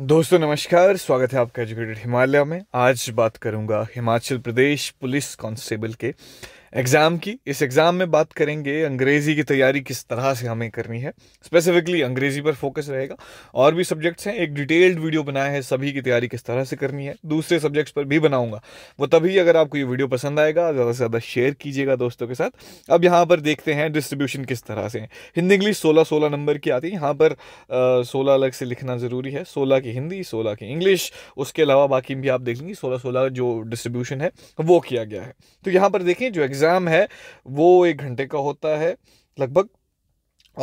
दोस्तों नमस्कार स्वागत है आपका एजुकेटेड हिमालय में आज बात करूंगा हिमाचल प्रदेश पुलिस कांस्टेबल के एग्ज़ाम की इस एग्ज़ाम में बात करेंगे अंग्रेज़ी की तैयारी किस तरह से हमें करनी है स्पेसिफिकली अंग्रेज़ी पर फोकस रहेगा और भी सब्जेक्ट्स हैं एक डिटेल्ड वीडियो बनाया है सभी की तैयारी किस तरह से करनी है दूसरे सब्जेक्ट्स पर भी बनाऊंगा वो तभी अगर आपको ये वीडियो पसंद आएगा ज़्यादा से ज़्यादा शेयर कीजिएगा दोस्तों के साथ अब यहाँ पर देखते हैं डिस्ट्रीब्यूशन किस तरह से है हिंदी इंग्लिश सोलह सोलह नंबर की आती है यहाँ पर सोलह अलग से लिखना ज़रूरी है सोलह की हिंदी सोलह की इंग्लिश उसके अलावा बाकी भी आप देख लेंगे सोलह सोलह जो डिस्ट्रीब्यूशन है वो किया गया है तो यहाँ पर देखें जो एग्ज़ाम एग्ज़ाम है वो एक घंटे का होता है लगभग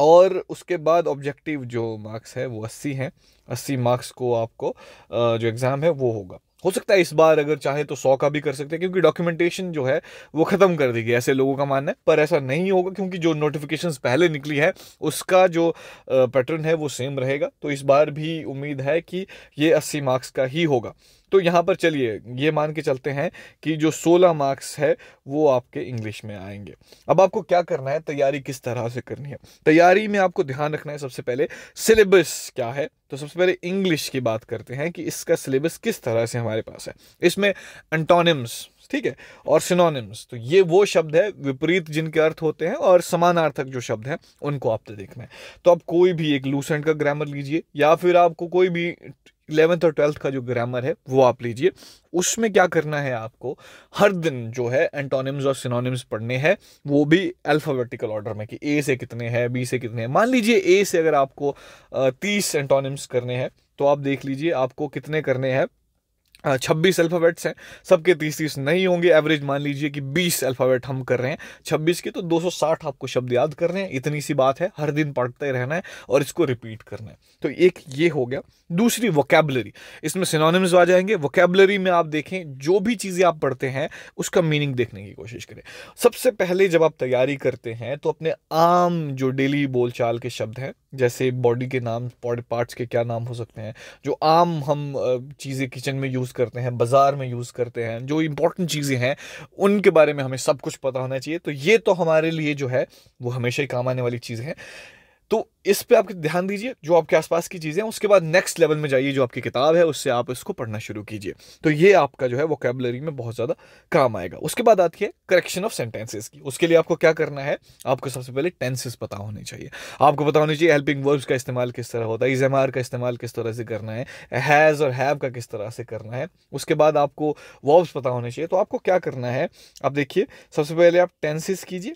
और उसके बाद ऑब्जेक्टिव जो मार्क्स है वो अस्सी हैं अस्सी मार्क्स को आपको जो एग्ज़ाम है वो होगा हो सकता है इस बार अगर चाहे तो सौ का भी कर सकते हैं क्योंकि डॉक्यूमेंटेशन जो है वो ख़त्म कर देगी ऐसे लोगों का मानना है पर ऐसा नहीं होगा क्योंकि जो नोटिफिकेशंस पहले निकली है उसका जो पैटर्न है वो सेम रहेगा तो इस बार भी उम्मीद है कि ये अस्सी मार्क्स का ही होगा तो यहाँ पर चलिए ये मान के चलते हैं कि जो सोलह मार्क्स है वो आपके इंग्लिश में आएंगे अब आपको क्या करना है तैयारी किस तरह से करनी है तैयारी में आपको ध्यान रखना है सबसे पहले सिलेबस क्या है तो सबसे पहले इंग्लिश की बात करते हैं कि इसका सिलेबस किस तरह से हमारे पास है इसमें एंटोनिम्स ठीक है और सिनोनिम्स तो ये वो शब्द है विपरीत जिनके अर्थ होते हैं और समानार्थक जो शब्द हैं उनको तो देखना है तो आप कोई भी एक लूसेंट का ग्रामर लीजिए या फिर आपको कोई भी इलेवेंथ और ट्वेल्थ का जो ग्रामर है वो आप लीजिए उसमें क्या करना है आपको हर दिन जो है एंटोनिम्स और सिनोनिम्स पढ़ने हैं वो भी अल्फ़ाबेटिकल ऑर्डर में कि ए से कितने हैं बी से कितने हैं मान लीजिए ए से अगर आपको तीस एंटोनिम्स करने हैं तो आप देख लीजिए आपको कितने करने हैं हाँ, छब्बीस अल्फ़ाबेट्स हैं सबके तीस तीस नहीं होंगे एवरेज मान लीजिए कि बीस अल्फ़ाबेट हम कर रहे हैं छब्बीस के तो दो सौ साठ आपको शब्द याद कर रहे हैं इतनी सी बात है हर दिन पढ़ते रहना है और इसको रिपीट करना है तो एक ये हो गया दूसरी वोकेबलरी इसमें सिनोनिम्स आ जाएंगे वोकेबलरी में आप देखें जो भी चीज़ें आप पढ़ते हैं उसका मीनिंग देखने की कोशिश करें सबसे पहले जब आप तैयारी करते हैं तो अपने आम जो डेली बोलचाल के शब्द हैं जैसे बॉडी के नाम बॉडी पार्ट्स के क्या नाम हो सकते हैं जो आम हम चीज़ें किचन में यूज़ यूज़ करते हैं बाज़ार में यूज़ करते हैं जो इंपॉर्टेंट चीज़ें हैं उनके बारे में हमें सब कुछ पता होना चाहिए तो ये तो हमारे लिए जो है वो हमेशा ही काम आने वाली चीज़ है तो इस पे आप ध्यान दीजिए जो आपके आसपास की चीज़ें उसके बाद नेक्स्ट लेवल में जाइए जो आपकी किताब है उससे आप इसको पढ़ना शुरू कीजिए तो ये आपका जो है वोकेबलरी में बहुत ज़्यादा काम आएगा उसके बाद आती है करेक्शन ऑफ सेंटेंसेज की उसके लिए आपको क्या करना है आपको सबसे पहले टेंसेज पता होने चाहिए आपको पता होनी चाहिए हेल्पिंग वर्ब्स का इस्तेमाल किस तरह होता है इज का इस्तेमाल किस तरह से करना है हैज़ और हैव का किस तरह से करना है उसके बाद आपको वर्ब्स पता होने चाहिए तो आपको क्या करना है आप देखिए सबसे पहले आप टेंसेस कीजिए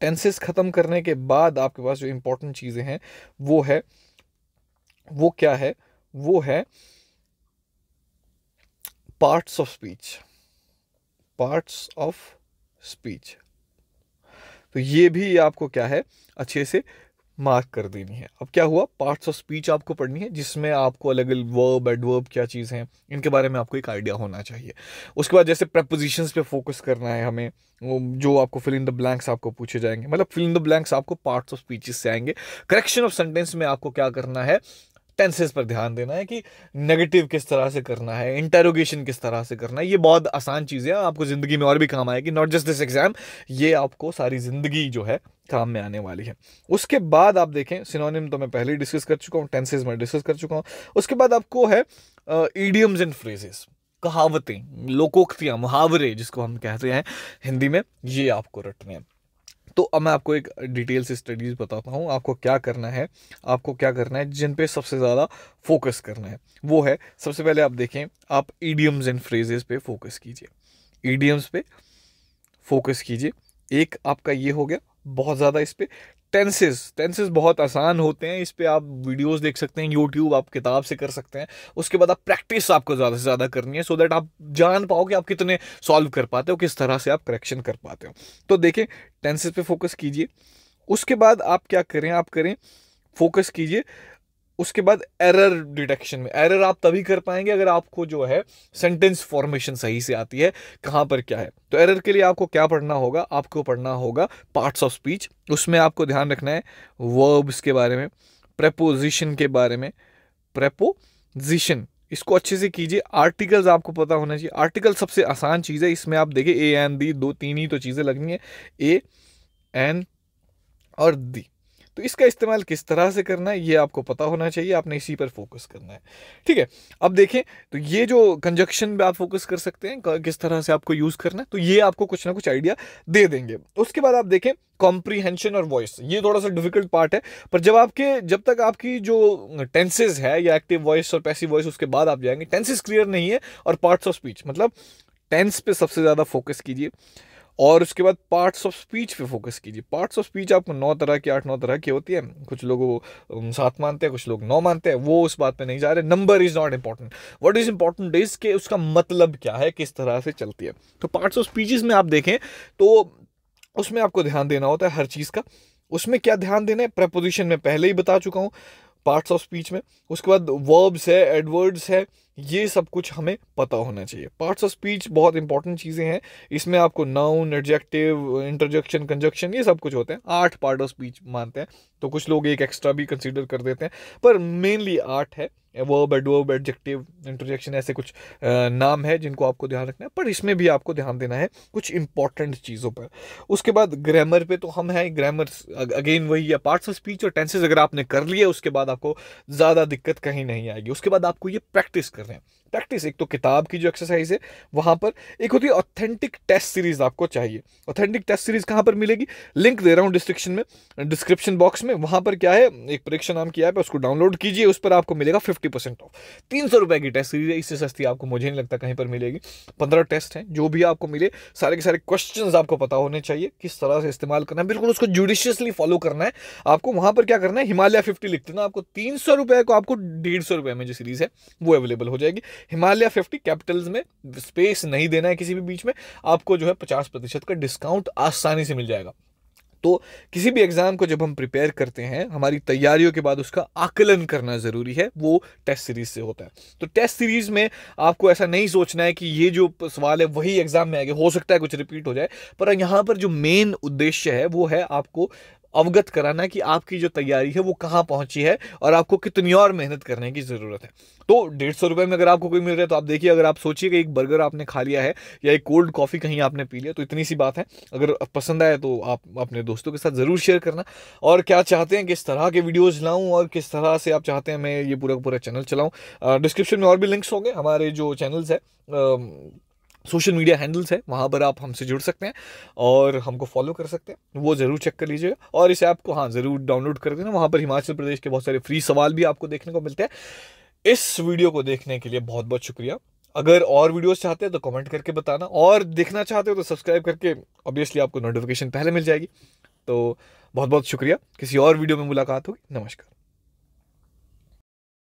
टेंसेस ख़त्म करने के बाद आपके पास जो इंपॉर्टेंट चीज़ें हैं वो है वो क्या है वो है parts of speech parts of speech तो ये भी आपको क्या है अच्छे से मार्क कर देनी है अब क्या हुआ पार्ट्स ऑफ स्पीच आपको पढ़नी है जिसमें आपको अलग अलग वर्ब एडवर्ब क्या चीज़ हैं इनके बारे में आपको एक आइडिया होना चाहिए उसके बाद जैसे प्रपोजिशंस पे फोकस करना है हमें जो आपको फिल इन द ब्लैंक्स आपको पूछे जाएंगे मतलब फिल इन द ब्लैंक्स आपको पार्ट्स ऑफ स्पीचेस से आएंगे करेक्शन ऑफ सेंटेंस में आपको क्या करना है टेंसेस पर ध्यान देना है कि नेगेटिव किस तरह से करना है इंटेरोगेशन किस तरह से करना है ये बहुत आसान चीज़ है आपको ज़िंदगी में और भी काम आएगी नॉट जस्ट दिस एग्ज़ाम ये आपको सारी ज़िंदगी जो है काम में आने वाली है उसके बाद आप देखें सिनोनिम तो मैं पहले ही डिस्कस कर चुका हूँ टेंसेज में डिस्कस कर चुका हूँ उसके बाद आपको है ईडियम्स एंड फ्रेजेस कहावतें लोकोक्तियाँ मुहावरे जिसको हम कहते हैं हिंदी में ये आपको रटने हैं तो अब मैं आपको एक डिटेल से स्टडीज़ बताता हूँ आपको क्या करना है आपको क्या करना है जिन पे सबसे ज़्यादा फोकस करना है वो है सबसे पहले आप देखें आप ईडियम्स एंड फ्रेजेस पे फोकस कीजिए ईडियम्स पे फोकस कीजिए एक आपका ये हो गया बहुत ज़्यादा इस पर टेंसेस टेंसेस बहुत आसान होते हैं इस पर आप वीडियोस देख सकते हैं यूट्यूब आप किताब से कर सकते हैं उसके बाद आप प्रैक्टिस आपको ज़्यादा से ज़्यादा करनी है सो so दैट आप जान पाओ कि आप कितने सॉल्व कर पाते हो किस तरह से आप करेक्शन कर पाते हो तो देखें टेंसेस पे फोकस कीजिए उसके बाद आप क्या करें आप करें फोकस कीजिए उसके बाद एरर डिटेक्शन में एरर आप तभी कर पाएंगे अगर आपको जो है सेंटेंस फॉर्मेशन सही से आती है कहाँ पर क्या है तो एरर के लिए आपको क्या पढ़ना होगा आपको पढ़ना होगा पार्ट्स ऑफ स्पीच उसमें आपको ध्यान रखना है वर्ब्स के बारे में प्रपोजिशन के बारे में प्रपोजिशन इसको अच्छे से कीजिए आर्टिकल्स आपको पता होना चाहिए आर्टिकल सबसे आसान चीज़ है इसमें आप देखिए ए एन दी दो तीन ही तो चीज़ें लगनी है ए एन और दी तो इसका इस्तेमाल किस तरह से करना है ये आपको पता होना चाहिए आपने इसी पर फोकस करना है ठीक है अब देखें तो ये जो कंजक्शन पे आप फोकस कर सकते हैं किस तरह से आपको यूज़ करना है तो ये आपको कुछ ना कुछ आइडिया दे देंगे उसके बाद आप देखें कॉम्प्रीहेंशन और वॉइस ये थोड़ा सा डिफिकल्ट पार्ट है पर जब आपके जब तक आपकी जो टेंसेज है या एक्टिव वॉइस और पैसिव वॉइस उसके बाद आप जाएंगे टेंसेज क्लियर नहीं है और पार्ट्स ऑफ स्पीच मतलब टेंस पे सबसे ज़्यादा फोकस कीजिए और उसके बाद पार्ट्स ऑफ स्पीच पे फोकस कीजिए पार्ट्स ऑफ स्पीच आपको नौ तरह की आठ नौ तरह की होती है कुछ लोग सात मानते हैं कुछ लोग नौ मानते हैं वो उस बात पे नहीं जा रहे number is not important what is important is के उसका मतलब क्या है किस तरह से चलती है तो पार्ट्स ऑफ स्पीचेस में आप देखें तो उसमें आपको ध्यान देना होता है हर चीज़ का उसमें क्या ध्यान देना है प्रपोजिशन में पहले ही बता चुका हूँ पार्ट्स ऑफ स्पीच में उसके बाद वर्ब्स है एडवर्ड्स है ये सब कुछ हमें पता होना चाहिए पार्ट्स ऑफ स्पीच बहुत इंपॉर्टेंट चीज़ें हैं इसमें आपको नाउन एडजेक्टिव इंटरजेक्शन कंजक्शन ये सब कुछ होते हैं आठ पार्ट ऑफ स्पीच मानते हैं तो कुछ लोग एक एक्स्ट्रा भी कंसिडर कर देते हैं पर मेनली आठ है वर्ब एडवर्ब एडजेक्टिव इंटरजेक्शन ऐसे कुछ नाम है जिनको आपको ध्यान रखना है पर इसमें भी आपको ध्यान देना है कुछ इंपॉर्टेंट चीज़ों पर उसके बाद ग्रामर पे तो हम हैं ग्रामर अगेन वही है पार्ट्स ऑफ स्पीच और टेंसेज अगर आपने कर लिए उसके बाद आपको ज़्यादा दिक्कत कहीं नहीं आएगी उसके बाद आपको ये प्रैक्टिस कर सकते हैं प्रैक्टिस एक तो किताब की जो एक्सरसाइज है वहां पर एक होती है ऑथेंटिक टेस्ट सीरीज आपको चाहिए ऑथेंटिक टेस्ट सीरीज कहाँ पर मिलेगी लिंक दे रहा हूँ डिस्क्रिप्शन में डिस्क्रिप्शन बॉक्स में वहां पर क्या है एक परीक्षा नाम की ऐप है उसको डाउनलोड कीजिए उस पर आपको मिलेगा फिफ्टी परसेंट ऑफ तीन सौ रुपए की टेस्ट सीरीज है इससे सस्ती आपको मुझे नहीं लगता कहीं पर मिलेगी पंद्रह टेस्ट हैं जो भी आपको मिले सारे के सारे क्वेश्चन आपको पता होने चाहिए किस तरह से इस्तेमाल करना है बिल्कुल उसको जुडिशियसली फॉलो करना है आपको वहां पर क्या करना है हिमालय फिफ्टी लिखते ना आपको तीन सौ रुपये को आपको डेढ़ सौ रुपये में जो सीरीज़ है वो अवेलेबल हो जाएगी हिमालय फिफ्टी कैपिटल्स में स्पेस नहीं देना है किसी भी बीच में आपको जो है पचास प्रतिशत का डिस्काउंट आसानी से मिल जाएगा तो किसी भी एग्ज़ाम को जब हम प्रिपेयर करते हैं हमारी तैयारियों के बाद उसका आकलन करना ज़रूरी है वो टेस्ट सीरीज़ से होता है तो टेस्ट सीरीज़ में आपको ऐसा नहीं सोचना है कि ये जो सवाल है वही एग्ज़ाम में आएगा हो सकता है कुछ रिपीट हो जाए पर यहां पर जो मेन उद्देश्य है वो है आपको अवगत कराना है कि आपकी जो तैयारी है वो कहाँ पहुँची है और आपको कितनी और मेहनत करने की ज़रूरत है तो डेढ़ सौ रुपये में अगर आपको कोई मिल रहा है तो आप देखिए अगर आप सोचिए कि एक बर्गर आपने खा लिया है या एक कोल्ड कॉफ़ी कहीं आपने पी लिया तो इतनी सी बात है अगर पसंद आए तो आप अपने दोस्तों के साथ ज़रूर शेयर करना और क्या चाहते हैं किस तरह के वीडियोज़ लाऊँ और किस तरह से आप चाहते हैं मैं ये पूरा पूरा चैनल चलाऊँ डिस्क्रिप्शन में और भी लिंक्स होंगे हमारे जो चैनल्स है सोशल मीडिया हैंडल्स है वहाँ पर आप हमसे जुड़ सकते हैं और हमको फॉलो कर सकते हैं वो ज़रूर चेक कर लीजिए और इस ऐप को हाँ ज़रूर डाउनलोड कर देना वहाँ पर हिमाचल प्रदेश के बहुत सारे फ्री सवाल भी आपको देखने को मिलते हैं इस वीडियो को देखने के लिए बहुत बहुत शुक्रिया अगर और वीडियोस चाहते हैं तो कमेंट करके बताना और देखना चाहते हो तो सब्सक्राइब करके ऑब्वियसली आपको नोटिफिकेशन पहले मिल जाएगी तो बहुत बहुत शुक्रिया किसी और वीडियो में मुलाकात होगी नमस्कार